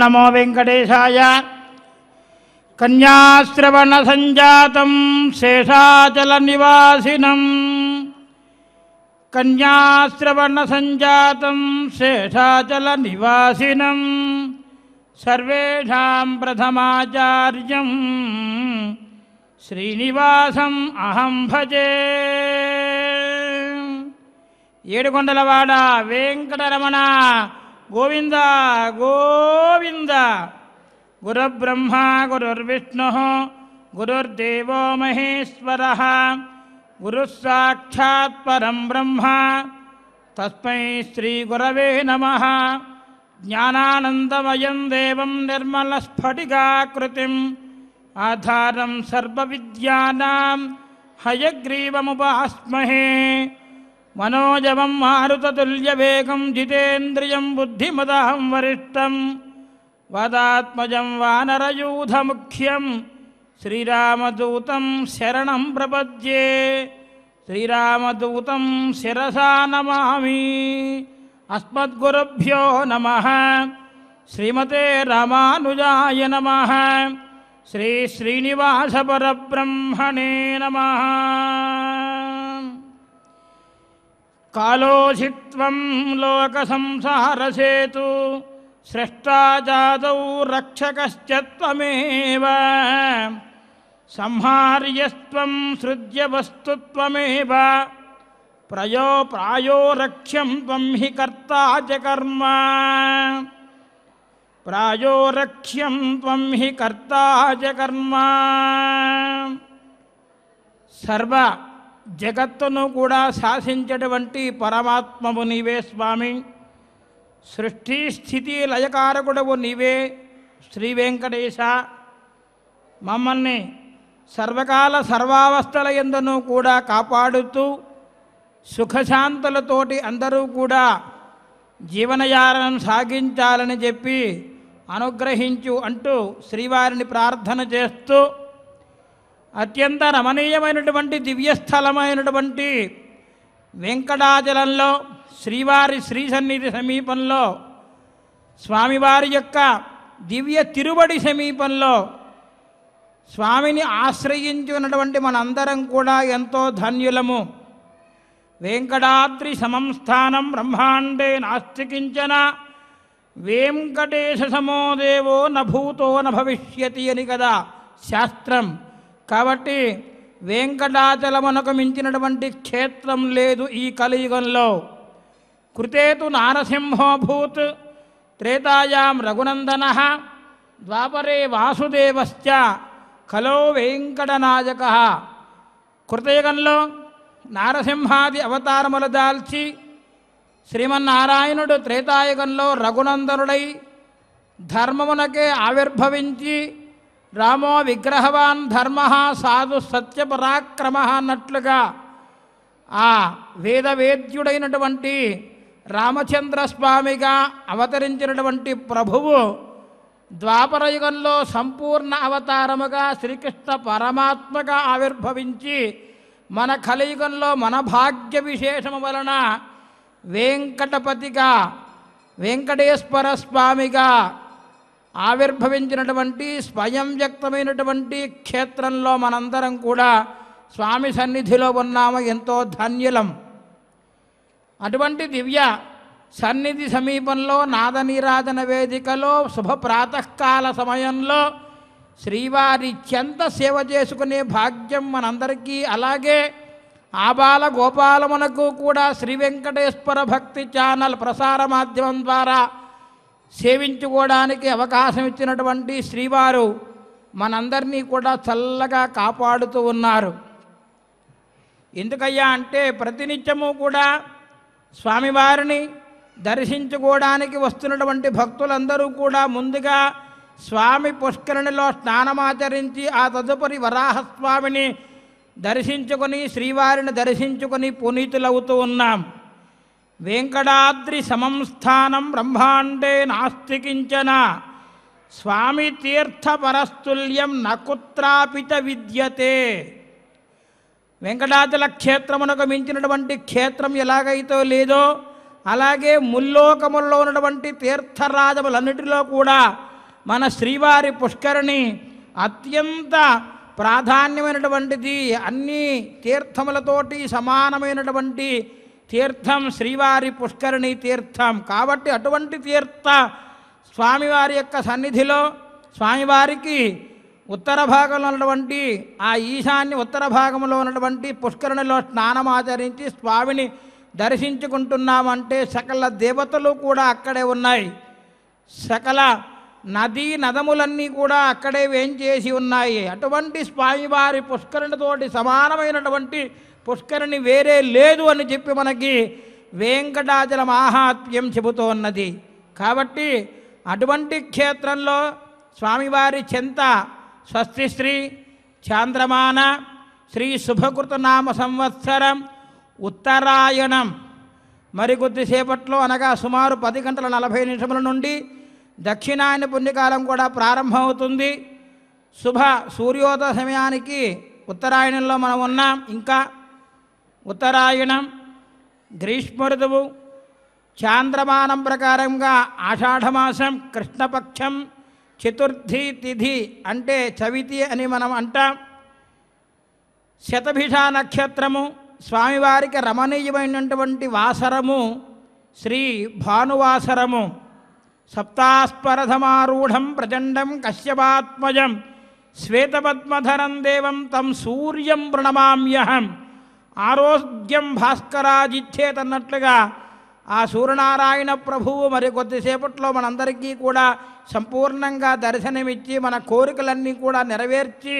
నమో వెంకటేశాయ కన్యాశ్రవణ సంజాతం శేషాచల నివాసినం కన్యాశ్రవణ సంజాతం శేషాచల నివాసినం సర్వేషాం ప్రథమాచార్యం శ్రీనివాసం అహం భజే ఏడుకొండలవాడ వెంకటరమణ गोविन्द गोविन्द गुरुर्ब्रह्मा गुरुर्विष्णुः गुरुर्देवो महेश्वरः परं ब्रह्म तस्मै श्रीगुरवे नमः ज्ञानानन्दमयं देवं निर्मलस्फटिकाकृतिम् आधारं सर्वविद्यानां हयग्रीवमुपा मनोजवं जितेन्द्रिय बुद्धिमद वरिष्ठ वदात्मज वानरयूथ मुख्यम श्रीरामदूत शरण प्रपद्ये श्रीरामदूत शिसा नमा अस्मदुरभ्यो नम श्रीमते रामानुजाय नमः श्रीश्रीनिवासपरब्रह्मणे नमः कालोऽसि त्वं लोकसंसारसेतु स्रष्टा जाद रक्षक संहार्यस्व सृज्य वस्तु प्रयो प्रायो रक्ष्यं त्वं हि कर्ता च कर्म प्रायो रक्ष्यं त्वं हि कर्ता च कर्म सर्व జగత్తును కూడా శాసించేటువంటి పరమాత్మము నీవే స్వామి సృష్టి స్థితి లయకారకుడవు నీవే శ్రీ వెంకటేశ మమ్మల్ని సర్వకాల సర్వావస్థల ఎందును కూడా కాపాడుతూ సుఖశాంతులతోటి అందరూ కూడా జీవనయానం సాగించాలని చెప్పి అనుగ్రహించు అంటూ శ్రీవారిని ప్రార్థన చేస్తూ అత్యంత రమణీయమైనటువంటి దివ్యస్థలమైనటువంటి వెంకటాచలంలో శ్రీవారి శ్రీ సన్నిధి సమీపంలో స్వామివారి యొక్క దివ్య తిరుబడి సమీపంలో స్వామిని ఆశ్రయించున్నటువంటి మనందరం కూడా ఎంతో ధన్యులము వెంకటాద్రి సమంస్థానం బ్రహ్మాండే నాస్తికించన వెంకటేశ దేవో నభూతో నభవిష్యతి అని కదా శాస్త్రం కాబట్టి వెంకటాచలమునకు మించినటువంటి క్షేత్రం లేదు ఈ కలియుగంలో కృతేతు నారసింహోభూత్ త్రేతాయాం రఘునందన ద్వాపరే వాసుదేవశ్చ కలో వెంకటనాయక కృతయుగంలో నారసింహాది అవతారములు దాల్చి శ్రీమన్నారాయణుడు త్రేతాయుగంలో రఘునందనుడై ధర్మమునకే ఆవిర్భవించి రామో విగ్రహవాన్ ధర్మ సాధు సత్యపరాక్రమ అన్నట్లుగా ఆ వేదవేద్యుడైనటువంటి రామచంద్రస్వామిగా అవతరించినటువంటి ప్రభువు ద్వాపరయుగంలో సంపూర్ణ అవతారముగా శ్రీకృష్ణ పరమాత్మగా ఆవిర్భవించి మన కలియుగంలో మన భాగ్య విశేషము వలన వెంకటపతిగా వెంకటేశ్వర స్వామిగా ఆవిర్భవించినటువంటి స్వయం వ్యక్తమైనటువంటి క్షేత్రంలో మనందరం కూడా స్వామి సన్నిధిలో ఉన్నాము ఎంతో ధన్యులం అటువంటి దివ్య సన్నిధి సమీపంలో నాదనీరాధన వేదికలో శుభ ప్రాతకాల సమయంలో శ్రీవారి చెంత సేవ చేసుకునే భాగ్యం మనందరికీ అలాగే ఆబాల గోపాలమునకు కూడా శ్రీ వెంకటేశ్వర భక్తి ఛానల్ ప్రసార మాధ్యమం ద్వారా సేవించుకోవడానికి అవకాశం ఇచ్చినటువంటి శ్రీవారు మనందరినీ కూడా చల్లగా కాపాడుతూ ఉన్నారు ఎందుకయ్యా అంటే ప్రతినిత్యము కూడా స్వామివారిని దర్శించుకోవడానికి వస్తున్నటువంటి భక్తులందరూ కూడా ముందుగా స్వామి పుష్కరిణిలో స్నానమాచరించి ఆ తదుపరి వరాహస్వామిని దర్శించుకొని శ్రీవారిని దర్శించుకొని పునీతులవుతూ ఉన్నాం వెంకటాద్రి సమం స్థానం బ్రహ్మాండే నాస్తి కించన స్వామి తీర్థపరస్తుల్యం నకుత్రాపిత విద్యతే వెంకటాచల క్షేత్రమునకు మించినటువంటి క్షేత్రం ఎలాగైతే లేదో అలాగే ముల్లోకముల్లో ఉన్నటువంటి తీర్థరాజములన్నిటిలో కూడా మన శ్రీవారి పుష్కరిణి అత్యంత ప్రాధాన్యమైనటువంటిది అన్ని తీర్థములతోటి సమానమైనటువంటి తీర్థం శ్రీవారి పుష్కరిణి తీర్థం కాబట్టి అటువంటి తీర్థ స్వామివారి యొక్క సన్నిధిలో స్వామివారికి ఉత్తర భాగంలో ఉన్నటువంటి ఆ ఈశాన్య ఉత్తర భాగంలో ఉన్నటువంటి పుష్కరిణిలో స్నానం ఆచరించి స్వామిని దర్శించుకుంటున్నామంటే సకల దేవతలు కూడా అక్కడే ఉన్నాయి సకల నదీ నదములన్నీ కూడా అక్కడే వేంచేసి ఉన్నాయి అటువంటి స్వామివారి పుష్కరిణితోటి సమానమైనటువంటి పుష్కరిణి వేరే లేదు అని చెప్పి మనకి వెంకటాచల మాహాత్మ్యం చెబుతూ ఉన్నది కాబట్టి అటువంటి క్షేత్రంలో స్వామివారి చెంత స్వస్తిశ్రీ చాంద్రమాన శ్రీ శుభకృతనామ సంవత్సరం ఉత్తరాయణం మరి కొద్దిసేపట్లో అనగా సుమారు పది గంటల నలభై నిమిషముల నుండి దక్షిణాయన పుణ్యకాలం కూడా ప్రారంభమవుతుంది శుభ సూర్యోదయ సమయానికి ఉత్తరాయణంలో మనం ఉన్నాం ఇంకా ఉత్తరాయణం గ్రీష్మఋతువు చాంద్రమానం ప్రకారంగా ఆషాఢమాసం కృష్ణపక్షం చతుర్థి తిథి అంటే చవితి అని మనం అంటాం శతభిష నక్షత్రము స్వామివారికి రమణీయమైనటువంటి వాసరము శ్రీ భానువాసరము సప్తాస్పరధమారూఢం ప్రచండం కశ్యపాత్మజం శ్వేతపద్మధరం దేవం తం సూర్యం ప్రణమామ్యహం ఆరోగ్యం అన్నట్లుగా ఆ సూర్యనారాయణ ప్రభువు మరి కొద్దిసేపట్లో మనందరికీ కూడా సంపూర్ణంగా దర్శనమిచ్చి మన కోరికలన్నీ కూడా నెరవేర్చి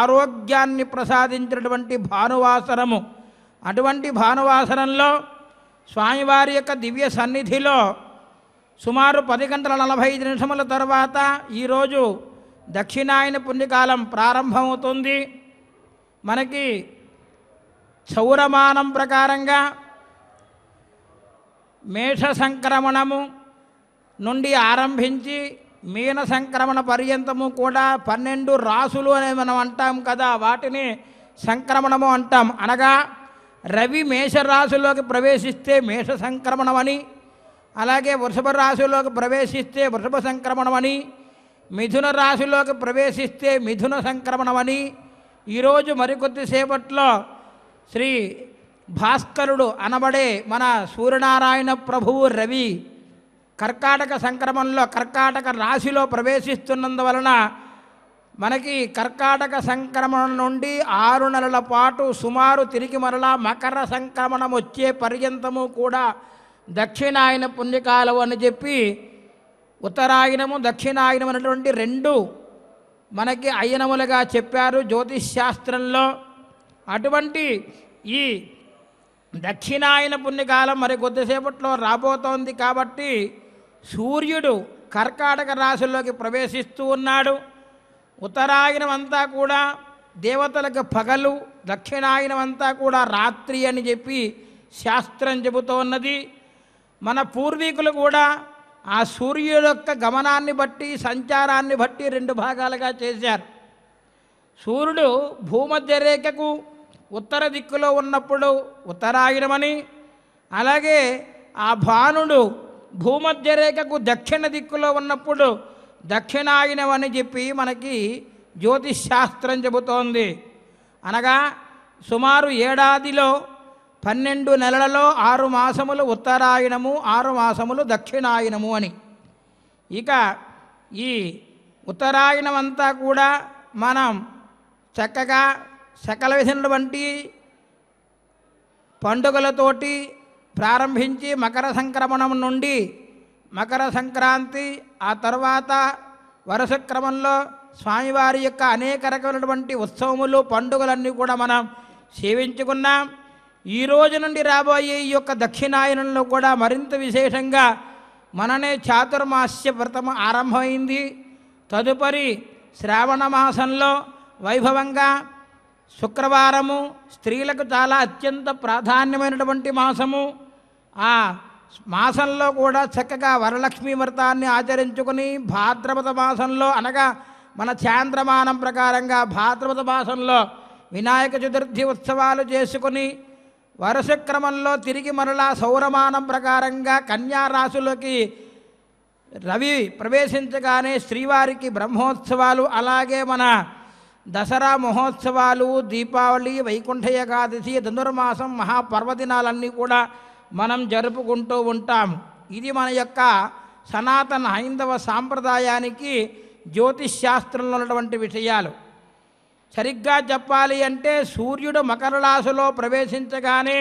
ఆరోగ్యాన్ని ప్రసాదించినటువంటి భానువాసనము అటువంటి భానువాసనంలో స్వామివారి యొక్క దివ్య సన్నిధిలో సుమారు పది గంటల నలభై ఐదు నిమిషముల తర్వాత ఈరోజు దక్షిణాయన పుణ్యకాలం ప్రారంభమవుతుంది మనకి చౌరమానం ప్రకారంగా మేష సంక్రమణము నుండి ఆరంభించి మీన సంక్రమణ పర్యంతము కూడా పన్నెండు రాసులు అనే మనం అంటాం కదా వాటిని సంక్రమణము అంటాం అనగా రవి మేషరాశిలోకి ప్రవేశిస్తే మేష సంక్రమణమని అలాగే వృషభ రాశుల్లోకి ప్రవేశిస్తే వృషభ సంక్రమణమని మిథున రాశుల్లోకి ప్రవేశిస్తే మిథున సంక్రమణమని ఈరోజు మరికొద్దిసేపట్లో శ్రీ భాస్కరుడు అనబడే మన సూర్యనారాయణ ప్రభువు రవి కర్కాటక సంక్రమంలో కర్కాటక రాశిలో ప్రవేశిస్తున్నందువలన మనకి కర్కాటక సంక్రమణ నుండి ఆరు నెలల పాటు సుమారు తిరిగి మరలా మకర సంక్రమణం వచ్చే పర్యంతము కూడా దక్షిణాయన పుణ్యకాలం అని చెప్పి ఉత్తరాయనము దక్షిణాయనం అనేటువంటి రెండు మనకి అయనములుగా చెప్పారు జ్యోతిష్ శాస్త్రంలో అటువంటి ఈ దక్షిణాయన పుణ్యకాలం మరి కొద్దిసేపట్లో రాబోతోంది కాబట్టి సూర్యుడు కర్కాటక రాశుల్లోకి ప్రవేశిస్తూ ఉన్నాడు ఉత్తరాయనం అంతా కూడా దేవతలకు పగలు దక్షిణాయనం అంతా కూడా రాత్రి అని చెప్పి శాస్త్రం చెబుతూ ఉన్నది మన పూర్వీకులు కూడా ఆ సూర్యుడు యొక్క గమనాన్ని బట్టి సంచారాన్ని బట్టి రెండు భాగాలుగా చేశారు సూర్యుడు భూమధ్య రేఖకు ఉత్తర దిక్కులో ఉన్నప్పుడు ఉత్తరాయణమని అలాగే ఆ భానుడు భూమధ్య రేఖకు దక్షిణ దిక్కులో ఉన్నప్పుడు దక్షిణాయనం అని చెప్పి మనకి శాస్త్రం చెబుతోంది అనగా సుమారు ఏడాదిలో పన్నెండు నెలలలో ఆరు మాసములు ఉత్తరాయణము ఆరు మాసములు దక్షిణాయనము అని ఇక ఈ ఉత్తరాయణం అంతా కూడా మనం చక్కగా సకల విధులవంటి పండుగలతోటి ప్రారంభించి మకర సంక్రమణం నుండి మకర సంక్రాంతి ఆ తర్వాత వరుస క్రమంలో స్వామివారి యొక్క అనేక రకమైనటువంటి ఉత్సవములు పండుగలన్నీ కూడా మనం సేవించుకున్నాం ఈ రోజు నుండి రాబోయే ఈ యొక్క దక్షిణాయనంలో కూడా మరింత విశేషంగా మననే చాతుర్మాస్య వ్రతం ఆరంభమైంది తదుపరి శ్రావణ మాసంలో వైభవంగా శుక్రవారము స్త్రీలకు చాలా అత్యంత ప్రాధాన్యమైనటువంటి మాసము ఆ మాసంలో కూడా చక్కగా వరలక్ష్మీ వ్రతాన్ని ఆచరించుకుని భాద్రపద మాసంలో అనగా మన చాంద్రమానం ప్రకారంగా భాద్రపద మాసంలో వినాయక చతుర్థి ఉత్సవాలు చేసుకుని వరుస క్రమంలో తిరిగి మరలా సౌరమానం ప్రకారంగా కన్యారాశులకి రవి ప్రవేశించగానే శ్రీవారికి బ్రహ్మోత్సవాలు అలాగే మన దసరా మహోత్సవాలు దీపావళి వైకుంఠ ఏకాదశి ధనుర్మాసం మహాపర్వదినాలన్నీ కూడా మనం జరుపుకుంటూ ఉంటాం ఇది మన యొక్క సనాతన హైందవ సాంప్రదాయానికి జ్యోతిష్శాస్త్రంలో ఉన్నటువంటి విషయాలు సరిగ్గా చెప్పాలి అంటే సూర్యుడు మకర రాశిలో ప్రవేశించగానే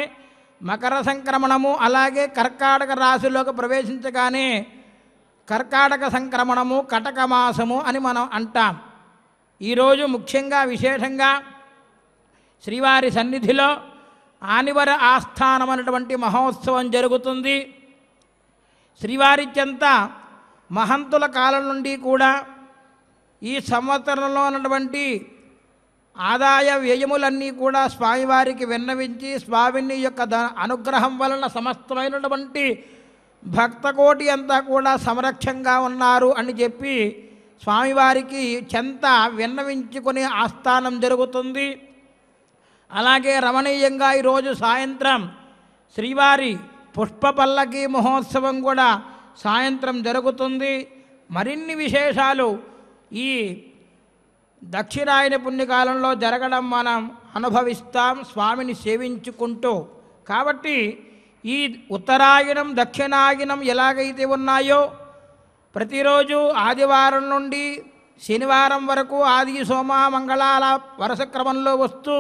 మకర సంక్రమణము అలాగే కర్కాటక రాశిలోకి ప్రవేశించగానే కర్కాటక సంక్రమణము కటక మాసము అని మనం అంటాం ఈరోజు ముఖ్యంగా విశేషంగా శ్రీవారి సన్నిధిలో ఆనివర ఆస్థానం అనేటువంటి మహోత్సవం జరుగుతుంది చెంత మహంతుల కాలం నుండి కూడా ఈ సంవత్సరంలో ఉన్నటువంటి ఆదాయ వ్యయములన్నీ కూడా స్వామివారికి విన్నవించి స్వామిని యొక్క ద అనుగ్రహం వలన సమస్తమైనటువంటి భక్తకోటి అంతా కూడా సంరక్షంగా ఉన్నారు అని చెప్పి స్వామివారికి చెంత విన్నవించుకుని ఆస్థానం జరుగుతుంది అలాగే రమణీయంగా ఈరోజు సాయంత్రం శ్రీవారి పుష్పపల్లకి మహోత్సవం కూడా సాయంత్రం జరుగుతుంది మరిన్ని విశేషాలు ఈ దక్షిణాయన పుణ్యకాలంలో జరగడం మనం అనుభవిస్తాం స్వామిని సేవించుకుంటూ కాబట్టి ఈ ఉత్తరాయణం దక్షిణాయనం ఎలాగైతే ఉన్నాయో ప్రతిరోజు ఆదివారం నుండి శనివారం వరకు ఆది సోమ మంగళాల వరుస క్రమంలో వస్తూ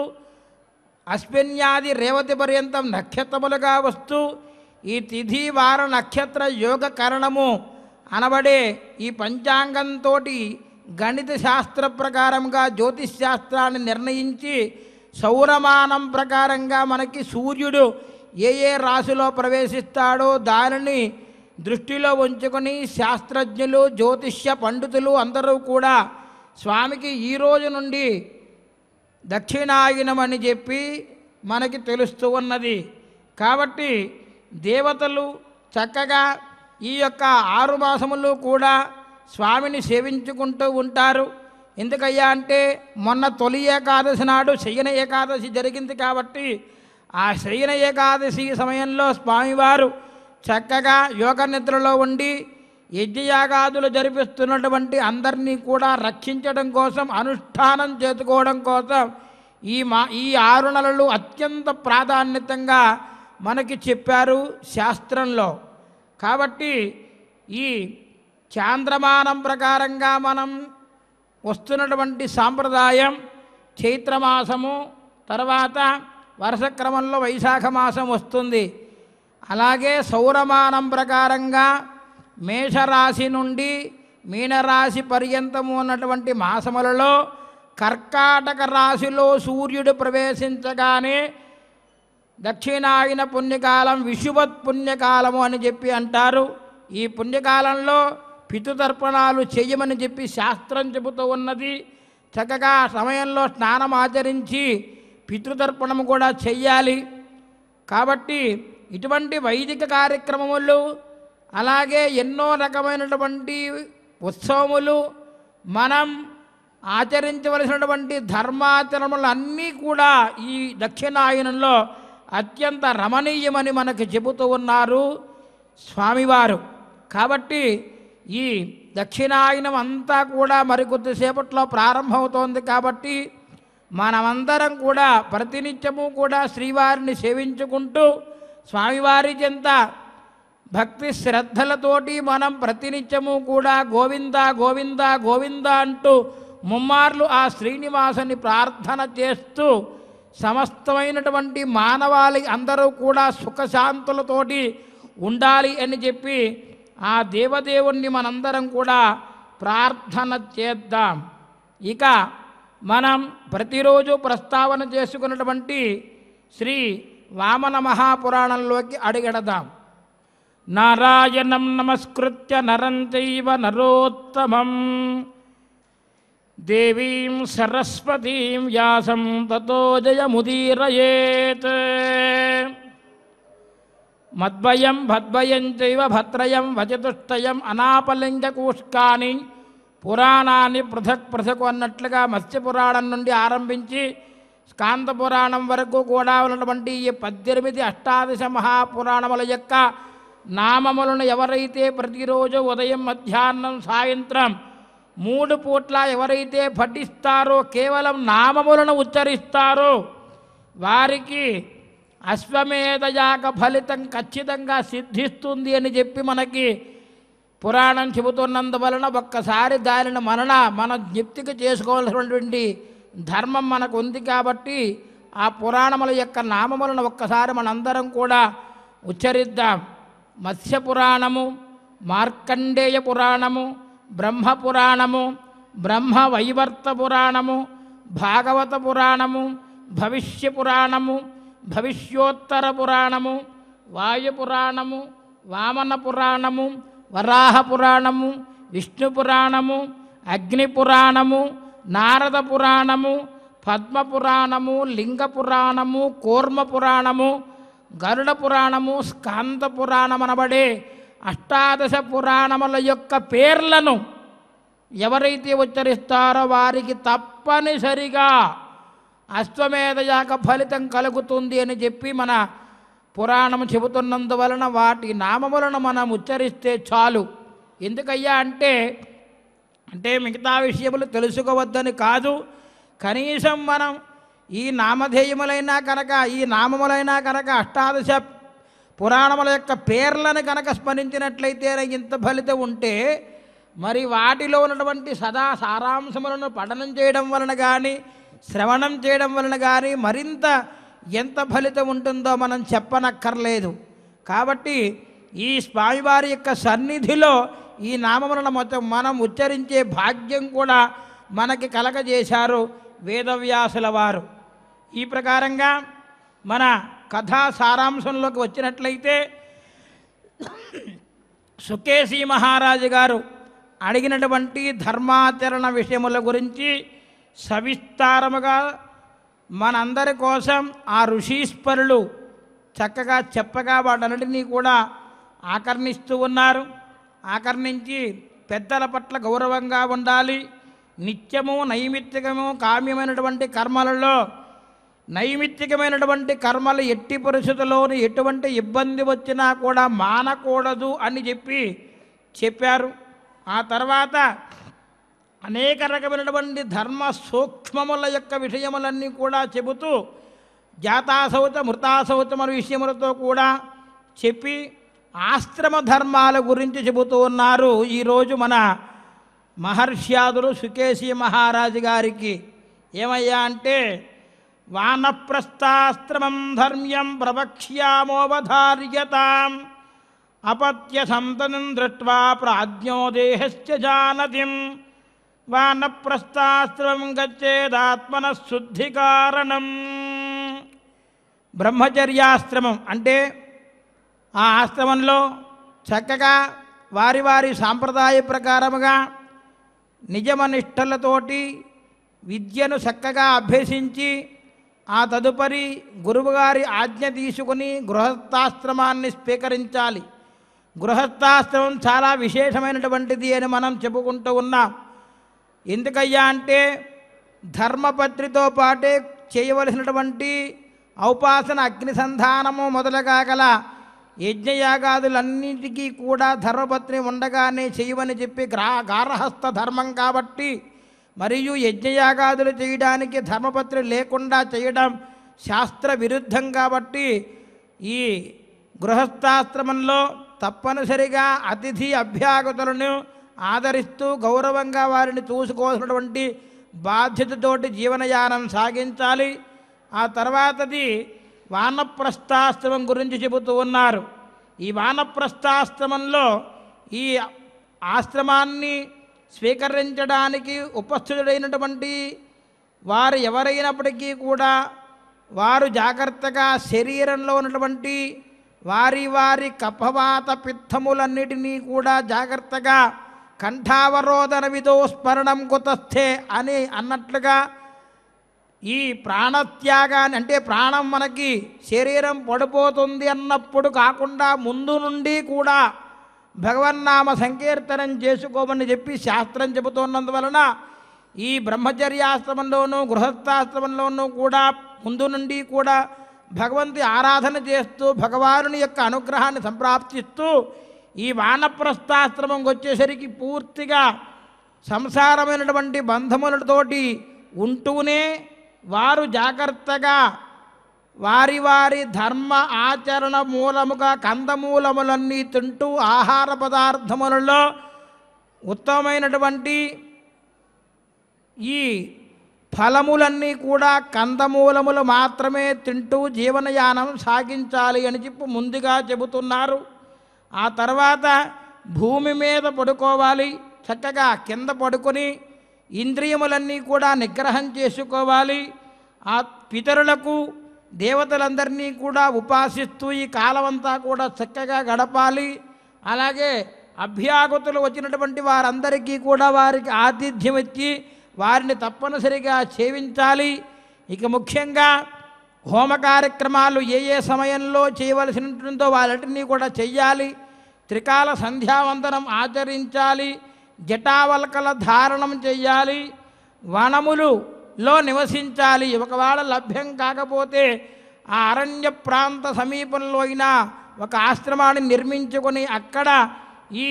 అశ్విన్యాది రేవతి పర్యంతం నక్షత్రములుగా వస్తూ ఈ తిథి వార నక్షత్ర యోగ కరణము అనబడే ఈ పంచాంగంతో గణిత శాస్త్ర ప్రకారంగా జ్యోతిష్ శాస్త్రాన్ని నిర్ణయించి సౌరమానం ప్రకారంగా మనకి సూర్యుడు ఏ ఏ రాశిలో ప్రవేశిస్తాడో దానిని దృష్టిలో ఉంచుకొని శాస్త్రజ్ఞులు జ్యోతిష్య పండితులు అందరూ కూడా స్వామికి ఈ రోజు నుండి దక్షిణాయనం అని చెప్పి మనకి తెలుస్తూ ఉన్నది కాబట్టి దేవతలు చక్కగా ఈ యొక్క ఆరు మాసములు కూడా స్వామిని సేవించుకుంటూ ఉంటారు ఎందుకయ్యా అంటే మొన్న తొలి ఏకాదశి నాడు శయన ఏకాదశి జరిగింది కాబట్టి ఆ శయన ఏకాదశి సమయంలో స్వామివారు చక్కగా యోగ నిద్రలో ఉండి యజ్ఞయాగాదులు జరిపిస్తున్నటువంటి అందరినీ కూడా రక్షించడం కోసం అనుష్ఠానం చేసుకోవడం కోసం ఈ మా ఈ ఆరు నెలలు అత్యంత ప్రాధాన్యతంగా మనకి చెప్పారు శాస్త్రంలో కాబట్టి ఈ చాంద్రమానం ప్రకారంగా మనం వస్తున్నటువంటి సాంప్రదాయం చైత్రమాసము తర్వాత వరుస క్రమంలో వైశాఖ మాసం వస్తుంది అలాగే సౌరమానం ప్రకారంగా మేషరాశి నుండి మీనరాశి పర్యంతము ఉన్నటువంటి మాసములలో కర్కాటక రాశిలో సూర్యుడు ప్రవేశించగానే దక్షిణాయన పుణ్యకాలం విషువత్ పుణ్యకాలము అని చెప్పి అంటారు ఈ పుణ్యకాలంలో పితృతర్పణాలు చేయమని చెప్పి శాస్త్రం చెబుతూ ఉన్నది చక్కగా సమయంలో స్నానం ఆచరించి పితృతర్పణము కూడా చెయ్యాలి కాబట్టి ఇటువంటి వైదిక కార్యక్రమములు అలాగే ఎన్నో రకమైనటువంటి ఉత్సవములు మనం ఆచరించవలసినటువంటి ధర్మాచరణలు అన్నీ కూడా ఈ దక్షిణాయనంలో అత్యంత రమణీయమని మనకు చెబుతూ ఉన్నారు స్వామివారు కాబట్టి ఈ దక్షిణాయనం అంతా కూడా మరికొద్దిసేపట్లో ప్రారంభమవుతోంది కాబట్టి మనమందరం కూడా ప్రతినిత్యము కూడా శ్రీవారిని సేవించుకుంటూ స్వామివారి చెంత భక్తి శ్రద్ధలతోటి మనం ప్రతినిత్యము కూడా గోవింద గోవింద గోవింద అంటూ ముమ్మార్లు ఆ శ్రీనివాసుని ప్రార్థన చేస్తూ సమస్తమైనటువంటి మానవాళి అందరూ కూడా సుఖశాంతులతోటి ఉండాలి అని చెప్పి ఆ దేవదేవుణ్ణి మనందరం కూడా ప్రార్థన చేద్దాం ఇక మనం ప్రతిరోజు ప్రస్తావన చేసుకున్నటువంటి శ్రీ వామన మహాపురాణంలోకి అడిగెడదాం నారాయణం నమస్కృత్య నరంతైవ నరోత్తమం దేవీం సరస్వతీం వ్యాసం తతో జయముదీరయేత్ మద్వయం భద్వయం చైవ భద్రయం వచతుష్టయం అనాపలింగకూష్కాని పురాణాన్ని పృథక్ పృథక్ అన్నట్లుగా మత్స్యపురాణం నుండి ఆరంభించి పురాణం వరకు కూడా ఉన్నటువంటి ఈ పద్దెనిమిది అష్టాదశ మహాపురాణముల యొక్క నామములను ఎవరైతే ప్రతిరోజు ఉదయం మధ్యాహ్నం సాయంత్రం మూడు పూట్ల ఎవరైతే పఠిస్తారో కేవలం నామములను ఉచ్చరిస్తారో వారికి అశ్వమేధయాగ ఫలితం ఖచ్చితంగా సిద్ధిస్తుంది అని చెప్పి మనకి పురాణం చెబుతున్నందువలన ఒక్కసారి దానిని మనన మన జ్ఞప్తికి చేసుకోవాల్సినటువంటి ధర్మం మనకు ఉంది కాబట్టి ఆ పురాణముల యొక్క నామములను ఒక్కసారి మనందరం కూడా ఉచ్చరిద్దాం మత్స్య పురాణము మార్కండేయ పురాణము బ్రహ్మ పురాణము పురాణము భాగవత పురాణము భవిష్య పురాణము భవిష్యోత్తర పురాణము వాయుపురాణము వామన పురాణము వరాహ పురాణము విష్ణు పురాణము అగ్ని పురాణము నారద పురాణము పద్మపురాణము కోర్మ పురాణము గరుడ పురాణము స్కాంద పురాణం అనబడే అష్టాదశ పురాణముల యొక్క పేర్లను ఎవరైతే ఉచ్చరిస్తారో వారికి తప్పనిసరిగా అశ్వమేధ యాగ ఫలితం కలుగుతుంది అని చెప్పి మన పురాణం చెబుతున్నందువలన వాటి నామములను మనం ఉచ్చరిస్తే చాలు ఎందుకయ్యా అంటే అంటే మిగతా విషయములు తెలుసుకోవద్దని కాదు కనీసం మనం ఈ నామధేయములైనా కనుక ఈ నామములైనా కనుక అష్టాదశ పురాణముల యొక్క పేర్లను కనుక స్మరించినట్లయితే ఇంత ఫలితం ఉంటే మరి వాటిలో ఉన్నటువంటి సదా సారాంశములను పఠనం చేయడం వలన కానీ శ్రవణం చేయడం వలన కానీ మరింత ఎంత ఫలితం ఉంటుందో మనం చెప్పనక్కర్లేదు కాబట్టి ఈ స్వామివారి యొక్క సన్నిధిలో ఈ నామములను మొత్తం మనం ఉచ్చరించే భాగ్యం కూడా మనకి కలగజేశారు వేదవ్యాసుల వారు ఈ ప్రకారంగా మన కథా సారాంశంలోకి వచ్చినట్లయితే సుకేశీ మహారాజు గారు అడిగినటువంటి ధర్మాచరణ విషయముల గురించి సవిస్తారముగా మనందరి కోసం ఆ ఋషీశ్వరులు చక్కగా చెప్పగా వాటన్నిటినీ కూడా ఆకర్ణిస్తూ ఉన్నారు ఆకర్ణించి పెద్దల పట్ల గౌరవంగా ఉండాలి నిత్యము నైమిత్తికము కామ్యమైనటువంటి కర్మలలో నైమిత్తికమైనటువంటి కర్మలు ఎట్టి పరిస్థితుల్లోనూ ఎటువంటి ఇబ్బంది వచ్చినా కూడా మానకూడదు అని చెప్పి చెప్పారు ఆ తర్వాత అనేక రకమైనటువంటి ధర్మ సూక్ష్మముల యొక్క విషయములన్నీ కూడా చెబుతూ జాతాసౌత మృతాసౌతముల విషయములతో కూడా చెప్పి ఆశ్రమ ధర్మాల గురించి చెబుతూ ఉన్నారు ఈరోజు మన మహర్ష్యాదులు సుకేశీ మహారాజు గారికి ఏమయ్యా అంటే వానప్రస్థాశ్రమం ధర్మ్యం ప్రవక్ష్యామోవధార్యతాం అపత్య సంతనం దృష్ట్వా ప్రాజ్ఞో దేహస్య జానతి వానప్రస్థాశ్రమం గచ్చేదాత్మన శుద్ధి కారణం బ్రహ్మచర్యాశ్రమం అంటే ఆ ఆశ్రమంలో చక్కగా వారి వారి సాంప్రదాయ ప్రకారముగా నిజమనిష్టలతోటి విద్యను చక్కగా అభ్యసించి ఆ తదుపరి గురువుగారి ఆజ్ఞ తీసుకుని గృహస్థాశ్రమాన్ని స్వీకరించాలి గృహస్థాశ్రమం చాలా విశేషమైనటువంటిది అని మనం చెప్పుకుంటూ ఉన్నాం ఎందుకయ్యా అంటే ధర్మపత్రితో పాటే చేయవలసినటువంటి ఔపాసన అగ్నిసంధానము మొదలుగా గల యజ్ఞయాగాదులన్నిటికీ కూడా ధర్మపత్ని ఉండగానే చేయమని చెప్పి గ్రా గార్హస్త ధర్మం కాబట్టి మరియు యజ్ఞయాగాదులు చేయడానికి ధర్మపత్ని లేకుండా చేయడం శాస్త్ర విరుద్ధం కాబట్టి ఈ గృహస్థాశ్రమంలో తప్పనిసరిగా అతిథి అభ్యాగతులను ఆదరిస్తూ గౌరవంగా వారిని చూసుకోవాల్సినటువంటి బాధ్యతతోటి జీవనయానం సాగించాలి ఆ తర్వాతది వానప్రస్థాశ్రమం గురించి చెబుతూ ఉన్నారు ఈ వానప్రస్థాశ్రమంలో ఈ ఆశ్రమాన్ని స్వీకరించడానికి ఉపస్థితుడైనటువంటి వారు ఎవరైనప్పటికీ కూడా వారు జాగ్రత్తగా శరీరంలో ఉన్నటువంటి వారి వారి కఫవాత పిత్తములన్నిటినీ కూడా జాగ్రత్తగా కంఠావరోధన విధో స్మరణం కుతస్థే అని అన్నట్లుగా ఈ ప్రాణత్యాగాన్ని అంటే ప్రాణం మనకి శరీరం పడిపోతుంది అన్నప్పుడు కాకుండా ముందు నుండి కూడా భగవన్నామ సంకీర్తనం చేసుకోమని చెప్పి శాస్త్రం చెబుతున్నందువలన ఈ బ్రహ్మచర్యాశ్రమంలోనూ గృహస్థాశ్రమంలోనూ కూడా ముందు నుండి కూడా భగవంతు ఆరాధన చేస్తూ భగవానుని యొక్క అనుగ్రహాన్ని సంప్రాప్తిస్తూ ఈ వానప్రస్థాశ్రమంకి వచ్చేసరికి పూర్తిగా సంసారమైనటువంటి బంధములతోటి ఉంటూనే వారు జాగ్రత్తగా వారి వారి ధర్మ ఆచరణ మూలముగా కందమూలములన్నీ తింటూ ఆహార పదార్థములలో ఉత్తమమైనటువంటి ఈ ఫలములన్నీ కూడా కందమూలములు మాత్రమే తింటూ జీవనయానం సాగించాలి అని చెప్పి ముందుగా చెబుతున్నారు ఆ తర్వాత భూమి మీద పడుకోవాలి చక్కగా కింద పడుకొని ఇంద్రియములన్నీ కూడా నిగ్రహం చేసుకోవాలి ఆ పితరులకు దేవతలందరినీ కూడా ఉపాసిస్తూ ఈ కాలమంతా కూడా చక్కగా గడపాలి అలాగే అభ్యాగతులు వచ్చినటువంటి వారందరికీ కూడా వారికి ఆతిథ్యం ఇచ్చి వారిని తప్పనిసరిగా సేవించాలి ఇక ముఖ్యంగా హోమ కార్యక్రమాలు ఏ ఏ సమయంలో చేయవలసినటుందో వాటిని కూడా చెయ్యాలి త్రికాల సంధ్యావందనం ఆచరించాలి జటావలకల ధారణం చెయ్యాలి వనములు లో నివసించాలి ఒకవేళ లభ్యం కాకపోతే ఆ అరణ్య ప్రాంత సమీపంలో అయినా ఒక ఆశ్రమాన్ని నిర్మించుకొని అక్కడ ఈ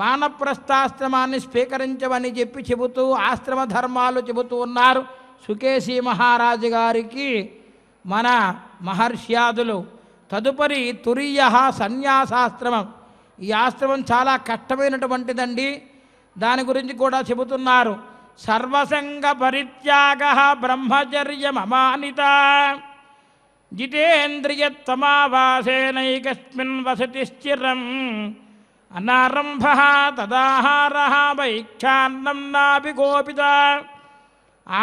వానప్రస్థాశ్రమాన్ని స్వీకరించమని చెప్పి చెబుతూ ఆశ్రమ ధర్మాలు చెబుతూ ఉన్నారు సుకేశి మహారాజు గారికి మన మహర్ష్యాదులు తదుపరి తురియ సన్యాసాశ్రమం ఈ ఆశ్రమం చాలా కష్టమైనటువంటిదండి దాని గురించి కూడా చెబుతున్నారు सर्वसंग परित्याग ब्रह्मचर्य सर्वसङ्गपरित्यागः ब्रह्मचर्यममानिता वसति स्थिरम् अनारम्भः तदाहारः वैक्षान्नं नापि गोपिता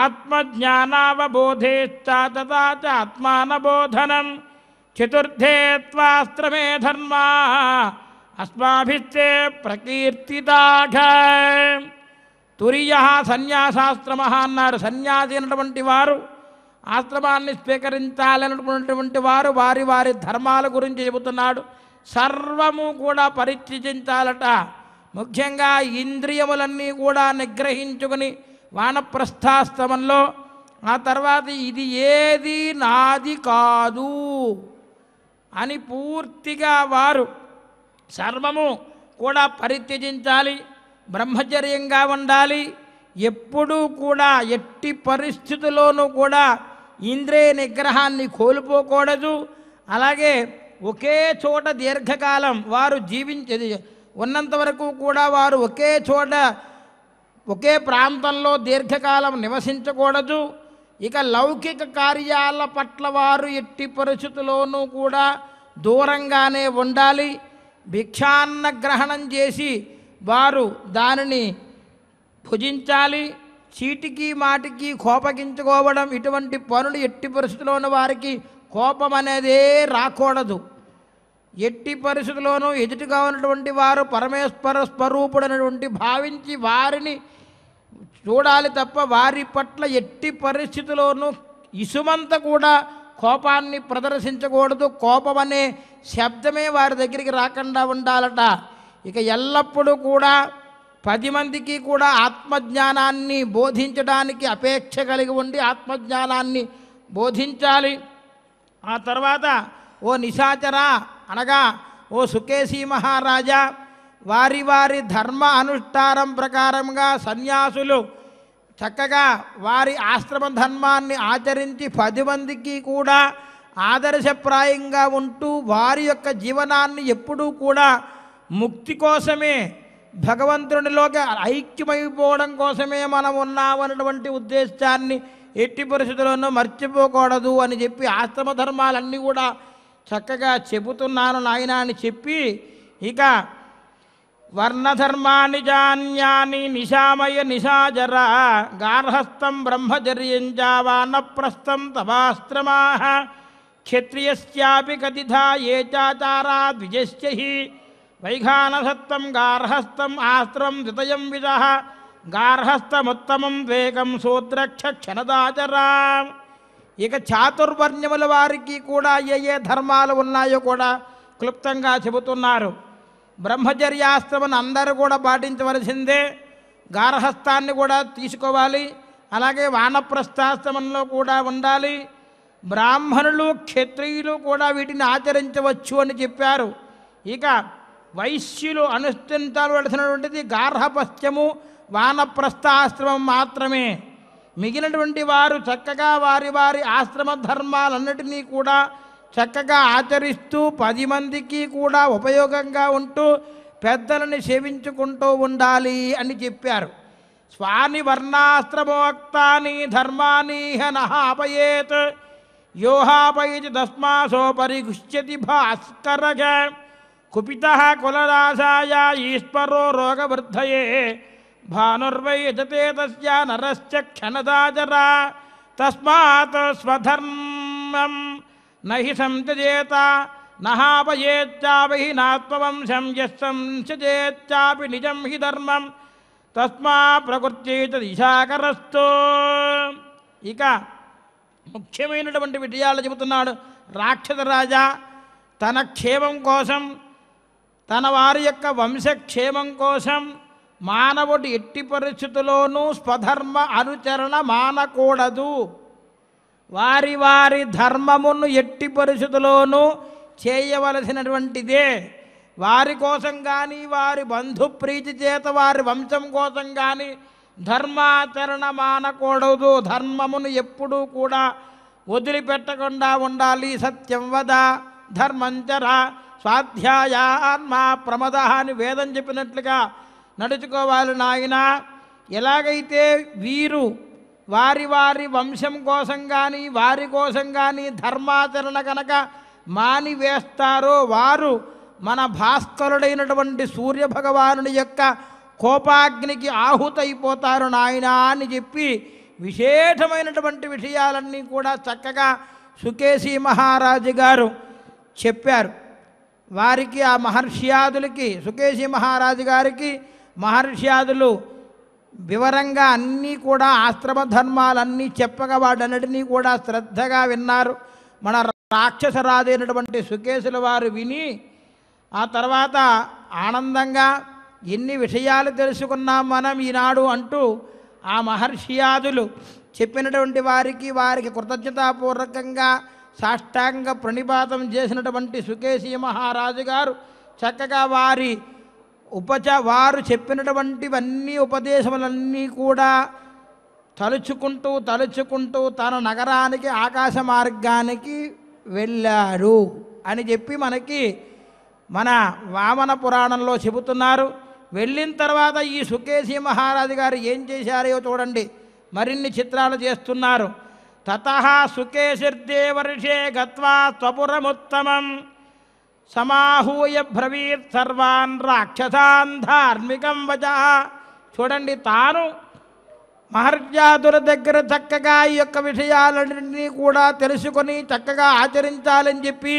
आत्मज्ञानावबोधेश्च तथा च आत्मानबोधनं चतुर्थे त्वास्त्रमे धर्मा अस्माभिस्ते प्रकीर्तिताघ తురియ సన్యాసాశ్రమ అన్నారు సన్యాసి అయినటువంటి వారు ఆశ్రమాన్ని స్వీకరించాలన్నటువంటి వారు వారి వారి ధర్మాల గురించి చెబుతున్నాడు సర్వము కూడా పరిత్యజించాలట ముఖ్యంగా ఇంద్రియములన్నీ కూడా నిగ్రహించుకుని వానప్రస్థాశ్రమంలో ఆ తర్వాత ఇది ఏది నాది కాదు అని పూర్తిగా వారు సర్వము కూడా పరిత్యజించాలి బ్రహ్మచర్యంగా ఉండాలి ఎప్పుడూ కూడా ఎట్టి పరిస్థితుల్లోనూ కూడా ఇంద్రియ నిగ్రహాన్ని కోల్పోకూడదు అలాగే ఒకే చోట దీర్ఘకాలం వారు జీవించేది ఉన్నంత వరకు కూడా వారు ఒకే చోట ఒకే ప్రాంతంలో దీర్ఘకాలం నివసించకూడదు ఇక లౌకిక కార్యాల పట్ల వారు ఎట్టి పరిస్థితుల్లోనూ కూడా దూరంగానే ఉండాలి భిక్షాన్న గ్రహణం చేసి వారు దానిని భుజించాలి చీటికి మాటికి కోపగించుకోవడం ఇటువంటి పనులు ఎట్టి ఉన్న వారికి కోపం అనేదే రాకూడదు ఎట్టి పరిస్థితుల్లోనూ ఎదుటిగా ఉన్నటువంటి వారు పరమేశ్వర స్వరూపుడైనటువంటి భావించి వారిని చూడాలి తప్ప వారి పట్ల ఎట్టి పరిస్థితుల్లోనూ ఇసుమంత కూడా కోపాన్ని ప్రదర్శించకూడదు కోపం అనే శబ్దమే వారి దగ్గరికి రాకుండా ఉండాలట ఇక ఎల్లప్పుడూ కూడా పది మందికి కూడా ఆత్మజ్ఞానాన్ని బోధించడానికి అపేక్ష కలిగి ఉండి ఆత్మజ్ఞానాన్ని బోధించాలి ఆ తర్వాత ఓ నిశాచరా అనగా ఓ సుకేశీ మహారాజా వారి వారి ధర్మ అనుష్ఠానం ప్రకారంగా సన్యాసులు చక్కగా వారి ఆశ్రమ ధర్మాన్ని ఆచరించి పది మందికి కూడా ఆదర్శప్రాయంగా ఉంటూ వారి యొక్క జీవనాన్ని ఎప్పుడూ కూడా ముక్తి కోసమే భగవంతునిలోకి ఐక్యమైపోవడం కోసమే మనం ఉన్నామన్నటువంటి ఉద్దేశాన్ని ఎట్టి పరిస్థితుల్లోనూ మర్చిపోకూడదు అని చెప్పి ఆశ్రమ ధర్మాలన్నీ కూడా చక్కగా చెబుతున్నాను నాయన అని చెప్పి ఇక వర్ణధర్మాని జాన్యాని నిశామయ నిశాజర గార్హస్థం బ్రహ్మచర్యం జావానప్రస్థం తవాశ్రమా క్షత్రియస్యాపి కతిథా ఏ చాచారా వైఘానసత్వం గార్హస్థం ఆస్త్రం ద్వితయం విజ గార్హస్థముత్తమం వేగం సూత్రక్ష క్షణదాచరా ఇక చాతుర్వర్ణ్యముల వారికి కూడా ఏ ఏ ధర్మాలు ఉన్నాయో కూడా క్లుప్తంగా చెబుతున్నారు బ్రహ్మచర్యాస్త్రమును అందరూ కూడా పాటించవలసిందే గార్హస్థాన్ని కూడా తీసుకోవాలి అలాగే వానప్రస్థాశ్రమంలో కూడా ఉండాలి బ్రాహ్మణులు క్షత్రియులు కూడా వీటిని ఆచరించవచ్చు అని చెప్పారు ఇక వైశ్యులు వెళ్తున్నటువంటిది గార్హపత్యము వానప్రస్థాశ్రమం మాత్రమే మిగిలినటువంటి వారు చక్కగా వారి వారి ఆశ్రమ ధర్మాలన్నిటినీ కూడా చక్కగా ఆచరిస్తూ పది మందికి కూడా ఉపయోగంగా ఉంటూ పెద్దలని సేవించుకుంటూ ఉండాలి అని చెప్పారు స్వాని వర్ణాశ్రమోక్తాని ధర్మానీహ నహాపయేత్ యోహాపయతి తస్మాసోపరి గుష్యతి భాస్కరగా కుపిత కులరాశాయ ఈశ్వరో రోగవర్ధయే భానుర్వై యజతే తస్య నరశ్చ క్షణదాచర తస్మాత్ స్వధర్మం నహి సంజేత నహాపయేచ్చాపి నాత్మవంశం యస్సంసజేచ్చాపి నిజం హి ధర్మం తస్మా ప్రకృతి దిశాకరస్తో ఇక ముఖ్యమైనటువంటి విజయాలు చెబుతున్నాడు రాక్షసరాజా తన క్షేమం కోసం తన వారి యొక్క వంశక్షేమం కోసం మానవుడు ఎట్టి పరిస్థితుల్లోనూ స్వధర్మ అనుచరణ మానకూడదు వారి వారి ధర్మమును ఎట్టి పరిస్థితుల్లోనూ చేయవలసినటువంటిదే వారి కోసం కానీ వారి బంధుప్రీతి చేత వారి వంశం కోసం కానీ ధర్మాచరణ మానకూడదు ధర్మమును ఎప్పుడూ కూడా వదిలిపెట్టకుండా ఉండాలి సత్యం వద ధర్మంచరా స్వాధ్యాయాన్మా ప్రమద అని వేదం చెప్పినట్లుగా నడుచుకోవాలి నాయన ఎలాగైతే వీరు వారి వారి వంశం కోసం కానీ వారి కోసం కానీ ధర్మాచరణ కనుక మానివేస్తారో వారు మన భాస్కరుడైనటువంటి సూర్యభగవానుడి యొక్క కోపాగ్నికి ఆహుతైపోతారు నాయన అని చెప్పి విశేషమైనటువంటి విషయాలన్నీ కూడా చక్కగా సుకేశీ మహారాజు గారు చెప్పారు వారికి ఆ మహర్షియాదులకి సుకేశి మహారాజు గారికి మహర్షియాదులు వివరంగా అన్నీ కూడా ఆశ్రమ ధర్మాలన్నీ చెప్పగా వాడన్నిటినీ కూడా శ్రద్ధగా విన్నారు మన రాక్షసరాజైనటువంటి సుకేశుల వారు విని ఆ తర్వాత ఆనందంగా ఎన్ని విషయాలు తెలుసుకున్నాం మనం ఈనాడు అంటూ ఆ మహర్షియాదులు చెప్పినటువంటి వారికి వారికి కృతజ్ఞతాపూర్వకంగా సాష్టాంగ ప్రణిపాతం చేసినటువంటి సుకేశీ మహారాజు గారు చక్కగా వారి ఉపచ వారు చెప్పినటువంటివన్నీ ఉపదేశములన్నీ కూడా తలుచుకుంటూ తలుచుకుంటూ తన నగరానికి ఆకాశ మార్గానికి వెళ్ళారు అని చెప్పి మనకి మన వామన పురాణంలో చెబుతున్నారు వెళ్ళిన తర్వాత ఈ సుకేశీ మహారాజు గారు ఏం చేశారో చూడండి మరిన్ని చిత్రాలు చేస్తున్నారు తుకేశిర్దేవర్షే సుకేశిర్దేవర్షే గత్వా సమాహూయ బ్రవీత్ సర్వాన్ రాక్షసాన్ ధార్మికం వచ చూడండి తాను మహర్జాతుల దగ్గర చక్కగా ఈ యొక్క విషయాలన్నింటినీ కూడా తెలుసుకొని చక్కగా ఆచరించాలని చెప్పి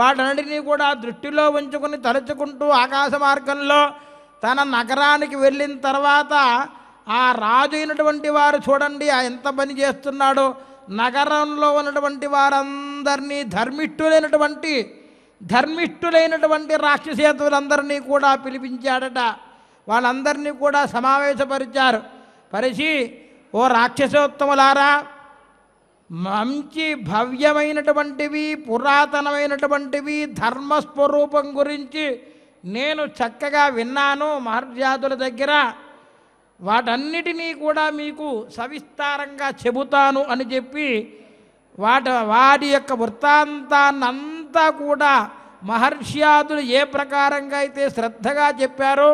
వాటన్నిటినీ కూడా దృష్టిలో ఉంచుకుని తలుచుకుంటూ ఆకాశ మార్గంలో తన నగరానికి వెళ్ళిన తర్వాత ఆ రాజు అయినటువంటి వారు చూడండి ఆ ఎంత పని చేస్తున్నాడో నగరంలో ఉన్నటువంటి వారందరినీ ధర్మిష్ఠులైనటువంటి ధర్మిష్ఠులైనటువంటి రాక్షసేతులందరినీ కూడా పిలిపించాడట వాళ్ళందరినీ కూడా సమావేశపరిచారు పరిచి ఓ రాక్షసోత్తములారా మంచి భవ్యమైనటువంటివి పురాతనమైనటువంటివి ధర్మస్వరూపం గురించి నేను చక్కగా విన్నాను మహర్జాతుల దగ్గర వాటన్నిటినీ కూడా మీకు సవిస్తారంగా చెబుతాను అని చెప్పి వాట వాటి యొక్క వృత్తాంతాన్నంతా కూడా మహర్ష్యాదులు ఏ ప్రకారంగా అయితే శ్రద్ధగా చెప్పారో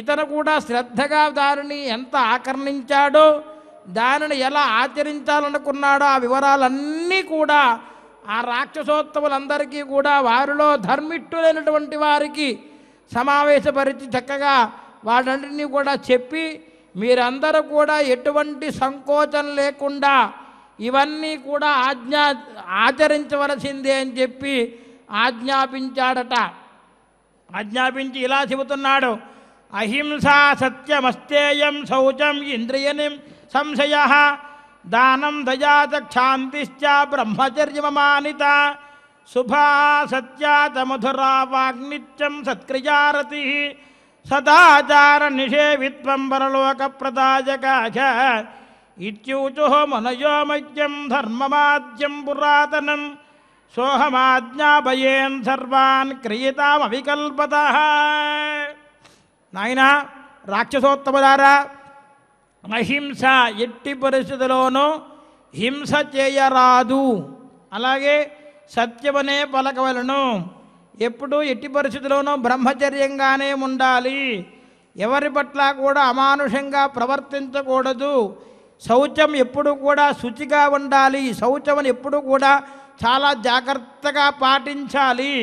ఇతను కూడా శ్రద్ధగా దానిని ఎంత ఆకర్ణించాడో దానిని ఎలా ఆచరించాలనుకున్నాడో ఆ వివరాలన్నీ కూడా ఆ రాక్షసోత్తములందరికీ కూడా వారిలో ధర్మిట్టులైనటువంటి వారికి సమావేశపరిచి చక్కగా వాటన్నిటినీ కూడా చెప్పి మీరందరూ కూడా ఎటువంటి సంకోచం లేకుండా ఇవన్నీ కూడా ఆజ్ఞా ఆచరించవలసిందే అని చెప్పి ఆజ్ఞాపించాడట ఆజ్ఞాపించి ఇలా చెబుతున్నాడు అహింస సత్యమస్తేయం శౌచం ఇంద్రియని సంశయ దానం దయాచ క్షాంతిశ్చ బ్రహ్మచర్యమమానిత శుభా సత్యాచ మధురా వాగ్నిత్యం సత్క్రియారతి సదాచార నిషేవిత్వం పరలోక ప్రదాయకాచ ఇత్యూచు మనయోమయ్యం ధర్మమాద్యం పురాతనం సోహమాజ్ఞాపయేన్ సర్వాన్ క్రియతామవికల్పత నాయన రాక్షసోత్తములారా అహింస ఎట్టి పరిస్థితిలోనూ హింస చేయరాదు అలాగే సత్యమనే పలకవలను ఎప్పుడు ఎట్టి పరిస్థితిలోనూ బ్రహ్మచర్యంగానే ఉండాలి ఎవరి పట్ల కూడా అమానుషంగా ప్రవర్తించకూడదు శౌచం ఎప్పుడు కూడా శుచిగా ఉండాలి శౌచం ఎప్పుడు కూడా చాలా జాగ్రత్తగా పాటించాలి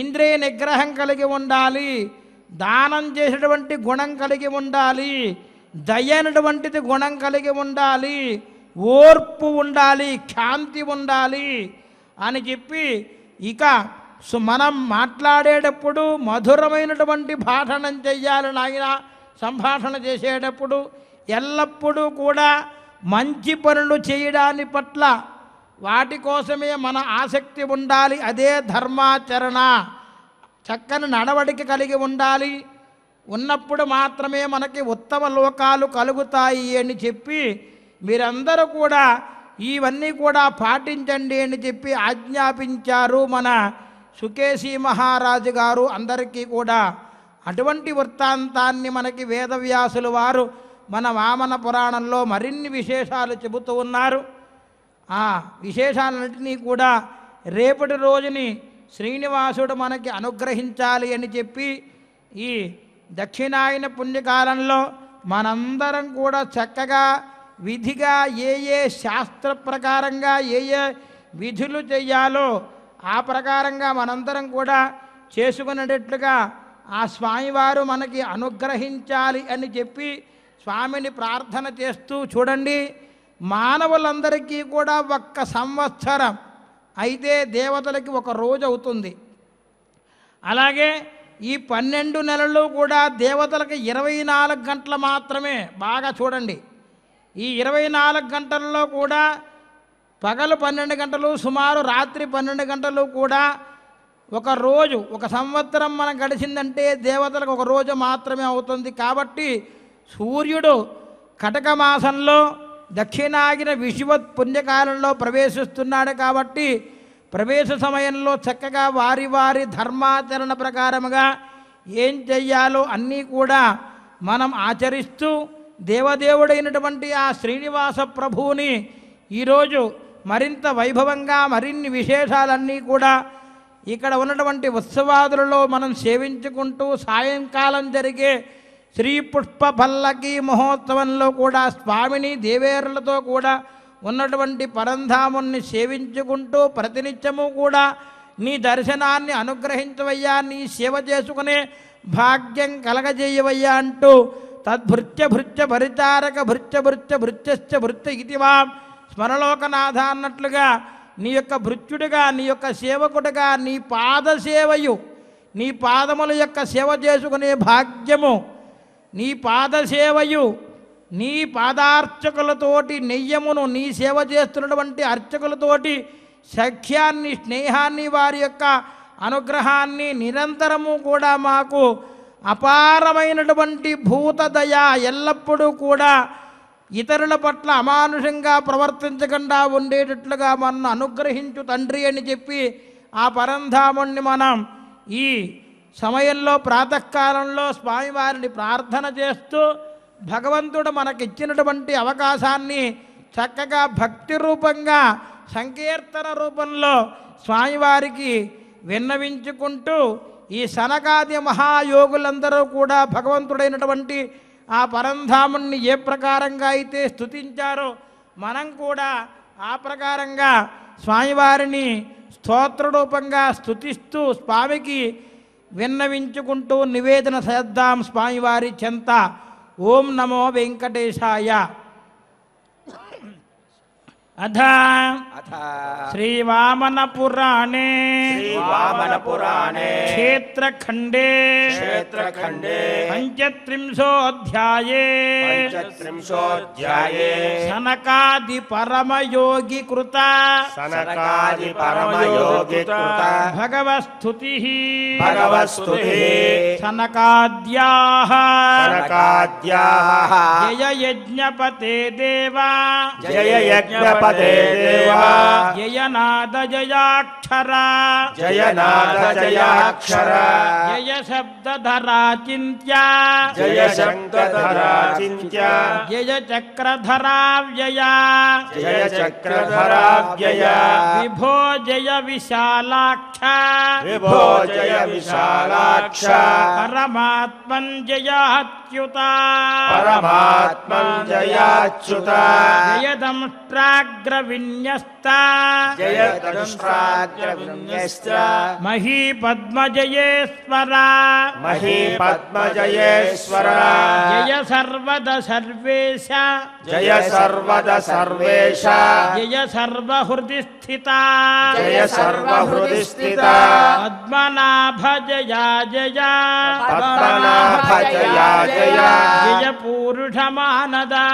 ఇంద్రియ నిగ్రహం కలిగి ఉండాలి దానం చేసేటువంటి గుణం కలిగి ఉండాలి దయ్యనటువంటిది గుణం కలిగి ఉండాలి ఓర్పు ఉండాలి క్షాంతి ఉండాలి అని చెప్పి ఇక సో మనం మాట్లాడేటప్పుడు మధురమైనటువంటి భాషణం చెయ్యాలి నాయన సంభాషణ చేసేటప్పుడు ఎల్లప్పుడూ కూడా మంచి పనులు చేయడాని పట్ల వాటి కోసమే మన ఆసక్తి ఉండాలి అదే ధర్మాచరణ చక్కని నడవడిక కలిగి ఉండాలి ఉన్నప్పుడు మాత్రమే మనకి ఉత్తమ లోకాలు కలుగుతాయి అని చెప్పి మీరందరూ కూడా ఇవన్నీ కూడా పాటించండి అని చెప్పి ఆజ్ఞాపించారు మన సుకేశీ మహారాజు గారు అందరికీ కూడా అటువంటి వృత్తాంతాన్ని మనకి వేదవ్యాసులు వారు మన వామన పురాణంలో మరిన్ని విశేషాలు చెబుతూ ఉన్నారు ఆ విశేషాలన్నింటినీ కూడా రేపటి రోజుని శ్రీనివాసుడు మనకి అనుగ్రహించాలి అని చెప్పి ఈ దక్షిణాయన పుణ్యకాలంలో మనందరం కూడా చక్కగా విధిగా ఏ ఏ శాస్త్ర ప్రకారంగా ఏ ఏ విధులు చేయాలో ఆ ప్రకారంగా మనందరం కూడా చేసుకునేటట్లుగా ఆ స్వామివారు మనకి అనుగ్రహించాలి అని చెప్పి స్వామిని ప్రార్థన చేస్తూ చూడండి మానవులందరికీ కూడా ఒక్క సంవత్సరం అయితే దేవతలకి ఒక రోజు అవుతుంది అలాగే ఈ పన్నెండు నెలలు కూడా దేవతలకు ఇరవై నాలుగు గంటలు మాత్రమే బాగా చూడండి ఈ ఇరవై నాలుగు గంటల్లో కూడా పగలు పన్నెండు గంటలు సుమారు రాత్రి పన్నెండు గంటలు కూడా ఒక రోజు ఒక సంవత్సరం మనం గడిచిందంటే దేవతలకు ఒక రోజు మాత్రమే అవుతుంది కాబట్టి సూర్యుడు కటక మాసంలో దక్షిణాగిన విశ్వత్ పుణ్యకాలంలో ప్రవేశిస్తున్నాడు కాబట్టి ప్రవేశ సమయంలో చక్కగా వారి వారి ధర్మాచరణ ప్రకారముగా ఏం చెయ్యాలో అన్నీ కూడా మనం ఆచరిస్తూ దేవదేవుడైనటువంటి ఆ శ్రీనివాస ప్రభువుని ఈరోజు మరింత వైభవంగా మరిన్ని విశేషాలన్నీ కూడా ఇక్కడ ఉన్నటువంటి ఉత్సవాదులలో మనం సేవించుకుంటూ సాయంకాలం జరిగే శ్రీ పుష్ప పల్లకి మహోత్సవంలో కూడా స్వామిని దేవేరులతో కూడా ఉన్నటువంటి పరంధాముని సేవించుకుంటూ ప్రతినిత్యము కూడా నీ దర్శనాన్ని అనుగ్రహించవయ్యా నీ సేవ చేసుకునే భాగ్యం కలగజేయవయ్యా అంటూ తద్భృత్య భృత్య పరిచారక భృత్య భృత్య భృత్యశ్చ భృత్య వాం స్వర్లోకనాథ అన్నట్లుగా నీ యొక్క భృత్యుడిగా నీ యొక్క సేవకుడిగా నీ పాద సేవయు నీ పాదముల యొక్క సేవ చేసుకునే భాగ్యము నీ పాద సేవయు నీ పాదార్చకులతోటి నెయ్యమును నీ సేవ చేస్తున్నటువంటి అర్చకులతోటి సఖ్యాన్ని స్నేహాన్ని వారి యొక్క అనుగ్రహాన్ని నిరంతరము కూడా మాకు అపారమైనటువంటి భూతదయ ఎల్లప్పుడూ కూడా ఇతరుల పట్ల అమానుషంగా ప్రవర్తించకుండా ఉండేటట్లుగా మనను అనుగ్రహించు తండ్రి అని చెప్పి ఆ పరంధాముణ్ణి మనం ఈ సమయంలో ప్రాతకాలంలో స్వామివారిని ప్రార్థన చేస్తూ భగవంతుడు మనకిచ్చినటువంటి అవకాశాన్ని చక్కగా భక్తి రూపంగా సంకీర్తన రూపంలో స్వామివారికి విన్నవించుకుంటూ ఈ సనకాది మహాయోగులందరూ కూడా భగవంతుడైనటువంటి ఆ పరంధాముణ్ణి ఏ ప్రకారంగా అయితే స్థుతించారో మనం కూడా ఆ ప్రకారంగా స్వామివారిని స్తోత్రరూపంగా స్థుతిస్తూ స్వామికి విన్నవించుకుంటూ నివేదన చేద్దాం స్వామివారి చెంత ఓం నమో వెంకటేశాయ अथ अथ श्रीवामनपुराणे श्रीवामनपुराणे क्षेत्रखण्डे क्षेत्रखण्डे पञ्चत्रिंशोऽध्याये कृता सनकादिपरमयोगिकृता सनकादिपरमयोगिकृता भगवस्तुतिः भगवस्तुतिः सनकाद्याः सनकाद्याः जय यज्ञपते देवा जय यज्ञपते ते देवा जयनाद जयाक्षरा जयनाद जयाक्षरा जय शब्दधरा चिन्त्या जय शब्दधरा चिन्त्या जय चक्रधरा व्यया जय चक्रधरा व्यया विभो जय विशालाक्ष विभो जय विशालाक्ष परमात्मन जयाच्युता परमात्मन जयाच्युता जयदंष्ट्राग् विन्यस्ता जयतनुष्ठाग्रविन्यस्ता जयतनुष्ठाग्रविन्यस्ता मही पद्मजयेश्वरा मही पद्मजयेश्वरा जय सर्वद सर्वेश जय सर्वद सर्वेश जय सर्वहृदि स्थिता जय सर्वहृदि स्थिता पद्मनाभ जया जया पद्मनाभ जया जया जय पूरुषमानदा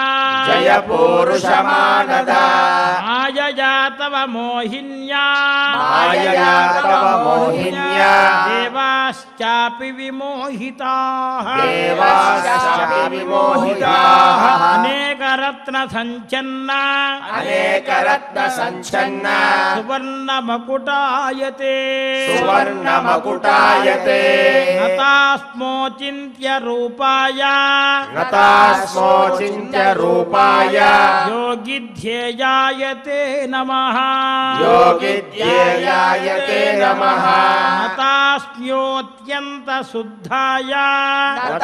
जय पूरुषमानदा Ah, ya तव मोहिन्या मोहिन्या देवाश्चापि विमोहिताः विमोहिताः अनेकरत्नसञ्चन्ना अनेकरत्नसञ्चन्ना सुवर्णमकुटायते सुवर्णमकुटायते सुवर्ण चिन्त्य रूपाय स्मोचिन्त्यरूपाय चिन्त्य रूपाय ध्येयायते नमः नमः योगिद्येयायते नमः ततास्त्योत्यन्तशुद्धाय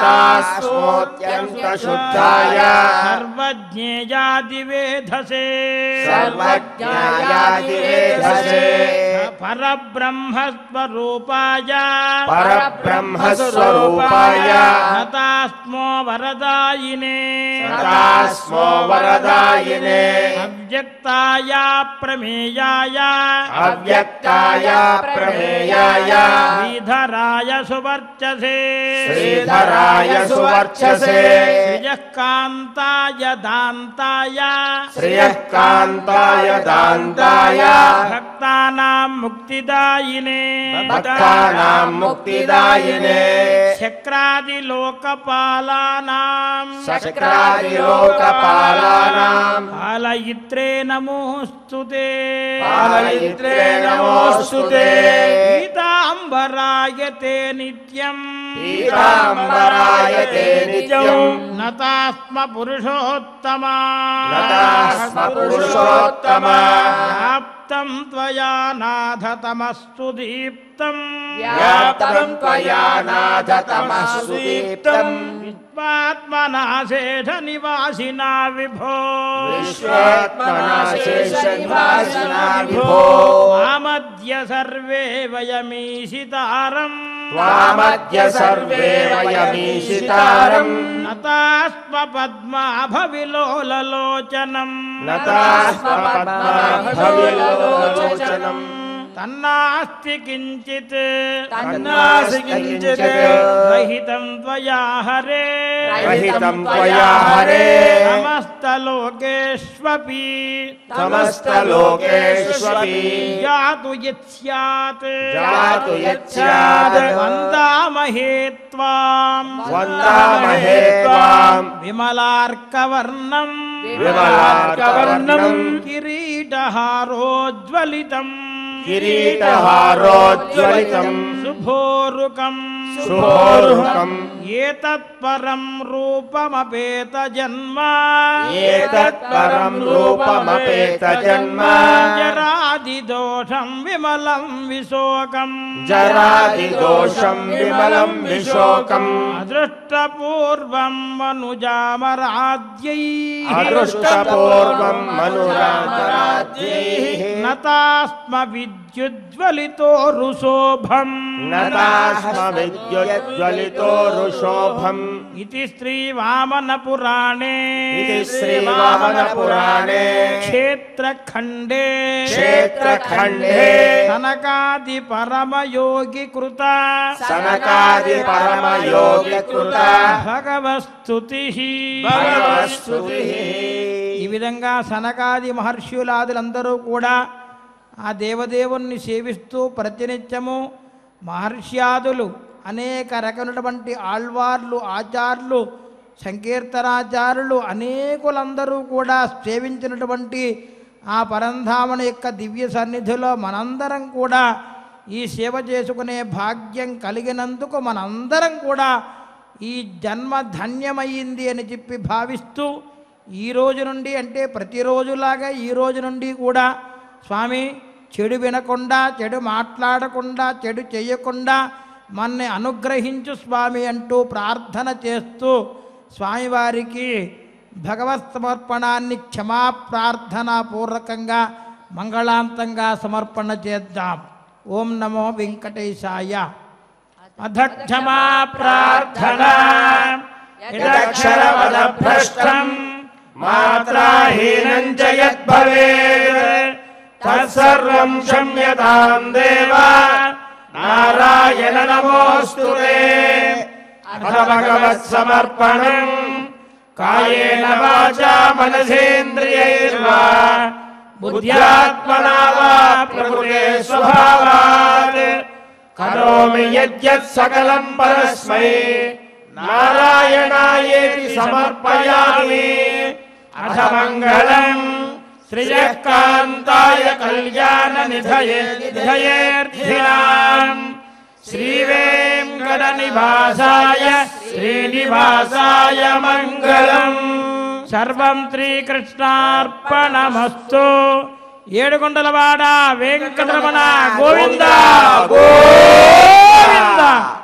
तास्मोऽत्यन्तशुद्धाय सर्वज्ञेयादिवेधसे सर्वज्ञायादिवेधसे परब्रह्मस्वरूपाय परब्रह्मस्वरूपाय हतास्मो वरदायिने हतास्मो वरदायिने अव्यक्ताय प्रमेयाय अव्यक्ताय प्रमेयाय श्रीधराय सुवर्चसे श्रीधराय सुवर्चसे श्रियःकान्ताय दान्ताय श्रियःकान्ताय दान्ताय मुक्तिदायिने मुक्तिदायिने शक्रादिलोकपालानां शक्रादिलोकपालानां पालयित्रे नमोऽस्तु ते पालयित्रे नमोऽस्तु ते पीताम्बराय ते नित्यम् पिताम्बराय नित्यं नतास्म पुरुषोत्तमा पुरुषोत्तमा त्वया नाथतमस्तु दीप्तम् त्वया नाथतमस्तु दीप्तम् विश्वात्मना शेषनिवासिना विभो अहमद्य सर्वे वयमीशितारम् वामद्य सर्वे वयमीशितारम् नतास्पपद्मा भववि लोललोचनम् तन्नास्ति किञ्चित् तन्नास्ति किञ्चित् रहितं त्वया हरे रहितं त्वया हरे समस्तलोकेष्वपि समस्तलोकेष्वपि जातु यत्स्यात् जातु यत्स्यात् वन्दामहे त्वाम् वन्दामहे त्वाम् विमलार्कवर्णम् विमलार्कवर्णम् किरीटहारोज्ज्वलितम् किरीटहारोज्ज्वलितम् सुभोरुकम् शुभोरुहम् एतत्परं रूपमपेतजन्म एतत्परं रूपमपेतजन्म जरादिदोषं विमलं विशोकम् जरादिदोषं विमलं विशोकम् अदृष्टपूर्वं मनुजामराद्यै अदृष्टपूर्वं मनुरामराद्यैः नतास्मविद्युज्ज्वलितो रुशोभम् नतास्मविद् విద్యుజ్వలితోషోభం ఇది శ్రీ వామన పురాణే శ్రీ వామన పురాణే క్షేత్రఖండే క్షేత్రఖండే సనకాది పరమయోగి కృత సనకాది పరమయోగి కృత భగవస్తు ఈ విధంగా సనకాది మహర్షులాదులందరూ కూడా ఆ దేవదేవుణ్ణి సేవిస్తూ ప్రతినిత్యము మహర్ష్యాదులు అనేక రకమైనటువంటి ఆళ్వార్లు ఆచార్లు సంకీర్తనాచారులు అనేకులందరూ కూడా సేవించినటువంటి ఆ పరంధామని యొక్క దివ్య సన్నిధిలో మనందరం కూడా ఈ సేవ చేసుకునే భాగ్యం కలిగినందుకు మనందరం కూడా ఈ జన్మ ధన్యమయ్యింది అని చెప్పి భావిస్తూ ఈ రోజు నుండి అంటే ప్రతిరోజులాగా ఈ రోజు నుండి కూడా స్వామి చెడు వినకుండా చెడు మాట్లాడకుండా చెడు చేయకుండా మన్ని అనుగ్రహించు స్వామి అంటూ ప్రార్థన చేస్తూ స్వామివారికి భగవత్ సమర్పణాన్ని క్షమా పూర్వకంగా మంగళాంతంగా సమర్పణ చేద్దాం ఓం నమో వెంకటేశాయ అధ క్షమా మాత్రాహీనం తత్సర్వం శమ్యతాం దేవా नारायण नमोऽस्तु ते अथ भगवत्समर्पणम् कायेन वाचा मनसेन्द्रियैर्वा बुद्ध्यात्मना वा प्रकृते स्वभावात् करोमि यद्यत् सकलम् परस्मै नारायणायेति समर्पयामि अथ मङ्गलम् श्रियःकान्ताय कल्याणनिधये निधयेऽर्थिनाम् श्रीवेङ्कटनिवासाय श्रीनिवासाय मङ्गलम् సర్వం శ్రీకృష్ణార్పణమస్తు ఏడుగుండలవాడ వెంకటరమణ గోవింద గోవింద